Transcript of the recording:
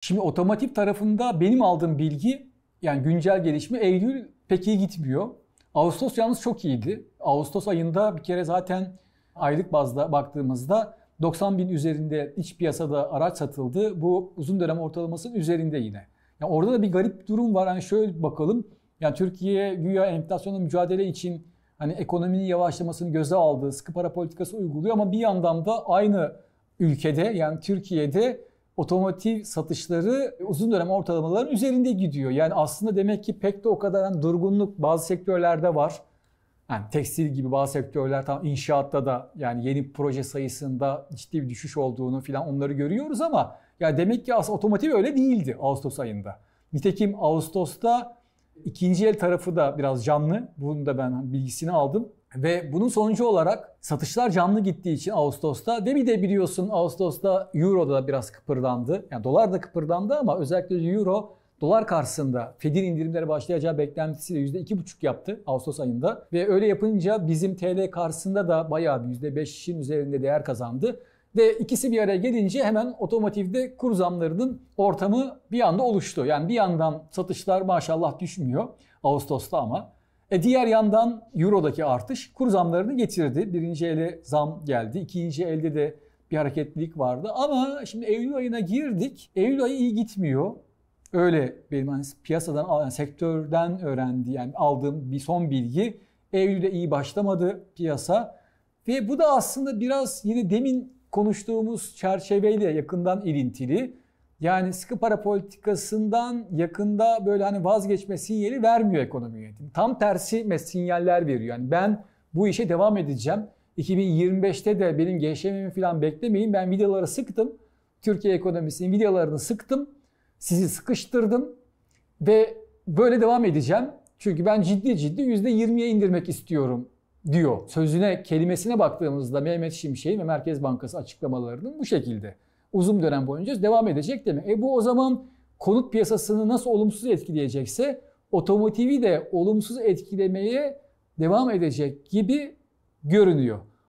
Şimdi otomotiv tarafında benim aldığım bilgi yani güncel gelişme Eylül pek iyi gitmiyor. Ağustos yalnız çok iyiydi. Ağustos ayında bir kere zaten aylık bazda baktığımızda 90 bin üzerinde iç piyasada araç satıldı. Bu uzun dönem ortalamasının üzerinde yine. Yani orada da bir garip durum var. Hani şöyle bakalım. Yani Türkiye güya enflasyonla mücadele için hani ekonominin yavaşlamasını göze aldığı sıkı para politikası uyguluyor ama bir yandan da aynı ülkede yani Türkiye'de otomotiv satışları uzun dönem ortalamaların üzerinde gidiyor. Yani aslında demek ki pek de o kadar yani durgunluk bazı sektörlerde var. Yani tekstil gibi bazı sektörler tam inşaatta da yani yeni proje sayısında ciddi bir düşüş olduğunu filan onları görüyoruz ama ya demek ki aslında otomotiv öyle değildi Ağustos ayında. Nitekim Ağustos'ta ikinci el tarafı da biraz canlı. Bunu da ben bilgisini aldım. Ve bunun sonucu olarak satışlar canlı gittiği için Ağustos'ta de bir de biliyorsun Ağustos'ta Euro da biraz kıpırdandı. Yani dolar da kıpırdandı ama özellikle Euro dolar karşısında Fed'in indirimleri başlayacağı beklentisiyle %2,5 yaptı Ağustos ayında. Ve öyle yapınca bizim TL karşısında da bayağı bir %5'in üzerinde değer kazandı. Ve ikisi bir araya gelince hemen otomotivde kur zamlarının ortamı bir anda oluştu. Yani bir yandan satışlar maşallah düşmüyor Ağustos'ta ama e diğer yandan Euro'daki artış kur zamlarını getirdi. Birinci ele zam geldi. ikinci elde de bir hareketlilik vardı. Ama şimdi Eylül ayına girdik. Eylül ayı iyi gitmiyor. Öyle benim hani piyasadan, yani sektörden öğrendiğim, yani aldığım bir son bilgi. Eylül'de iyi başlamadı piyasa. Ve bu da aslında biraz yine demin konuştuğumuz çerçeveyle yakından ilintili. Yani sıkı para politikasından yakında böyle hani vazgeçme sinyali vermiyor ekonomi yönetimi. Tam tersi sinyaller veriyor. Yani ben bu işe devam edeceğim. 2025'te de benim gevşememi falan beklemeyin. Ben videoları sıktım. Türkiye ekonomisinin videolarını sıktım. Sizi sıkıştırdım. Ve böyle devam edeceğim. Çünkü ben ciddi ciddi %20'ye indirmek istiyorum diyor. Sözüne, kelimesine baktığımızda Mehmet Şimşek'in ve Merkez Bankası açıklamalarının bu şekilde uzun dönem boyunca devam edecek demek. E bu o zaman konut piyasasını nasıl olumsuz etkileyecekse otomotivi de olumsuz etkilemeye devam edecek gibi görünüyor.